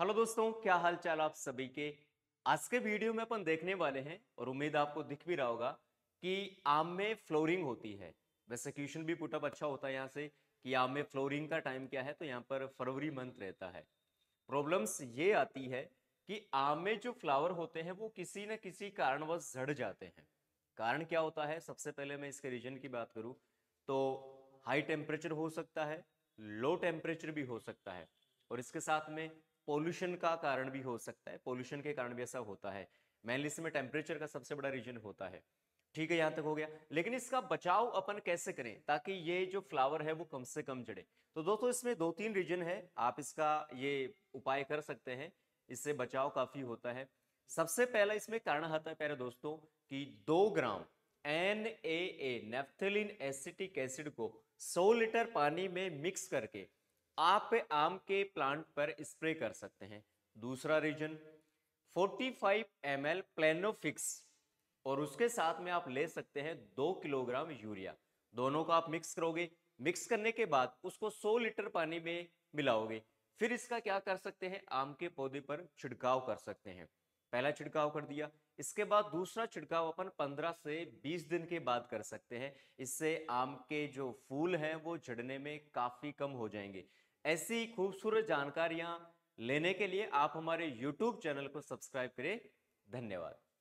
hello दोस्तों क्या हाल चाल आप सभी के आज के वीडियो में अपन देखने वाले हैं और उम्मीद आपको दिख भी रहा होगा कि आम में फ्लोरिंग होती है वैसे क्वेश्चन भी पुटअप अच्छा होता है यहाँ से कि आम में फ्लोरिंग का टाइम क्या है तो यहाँ पर फरवरी मंथ रहता है प्रॉब्लम्स ये आती है कि आम में जो फ्लावर होते हैं वो किसी न किसी कारणवश झड़ जाते हैं कारण क्या होता है सबसे पहले मैं इसके रीजन की बात करूँ तो हाई टेम्परेचर हो सकता है लो टेम्परेचर भी हो सकता है और इसके साथ में पोल्यूशन का कारण भी हो सकता है पोल्यूशन के कारण भी ऐसा होता है मैनली इसमें टेम्परेचर का सबसे बड़ा रीजन होता है ठीक है यहाँ तक हो गया लेकिन इसका बचाव अपन कैसे करें ताकि ये जो फ्लावर है वो कम से कम जड़े तो दोस्तों इसमें दो तीन रीजन है आप इसका ये उपाय कर सकते हैं इससे बचाव काफी होता है सबसे पहला इसमें कारण आता है पहले दोस्तों कि दो gram N A acetic acid को सौ लीटर पानी में मिक्स करके आप आम के प्लांट पर स्प्रे कर सकते हैं दूसरा reason 45 five M L Planofix और उसके साथ में आप ले सकते हैं दो किलोग्राम यूरिया दोनों को आप मिक्स करोगे मिक्स करने के बाद उसको 100 लीटर पानी में मिलाओगे फिर इसका क्या कर सकते हैं आम के पौधे पर छिड़काव कर सकते हैं पहला छिड़काव कर दिया इसके बाद दूसरा छिड़काव अपन 15 से 20 दिन के बाद कर सकते हैं इससे आम के जो फूल हैं वो झड़ने में काफ़ी कम हो जाएंगे ऐसी खूबसूरत जानकारियां लेने के लिए आप हमारे YouTube चैनल को सब्सक्राइब करें धन्यवाद